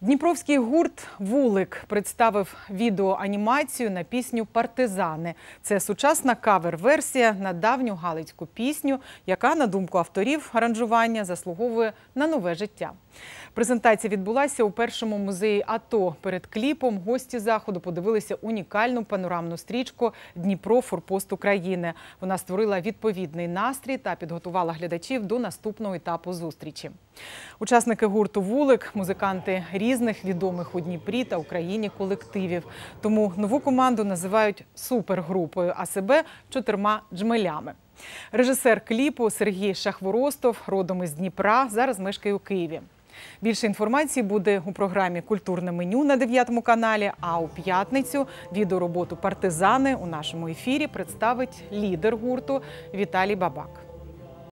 Дніпровський гурт Вулик представив відеоанімацію на пісню Партизани. Це сучасна кавер-версія на давню галицьку пісню, яка, на думку авторів аранжування, заслуговує на нове життя. Презентація відбулася у першому музеї АТО. Перед кліпом гості заходу подивилися унікальну панорамну стрічку Дніпро Форпост України. Вона створила відповідний настрій та підготувала глядачів до наступного етапу зустрічі. Учасники гурту Вулик, музиканти різних відомих у Дніпрі та Україні колективів. Тому нову команду називають супергрупою, а себе чотирма джмелями. Режисер кліпу Сергій Шахворостов, родом із Дніпра, зараз мешкає у Києві. Більше інформації буде у програмі Культурне меню на 9 каналі. А у п'ятницю відеороботу Партизани у нашому ефірі представить лідер гурту Віталій Бабак.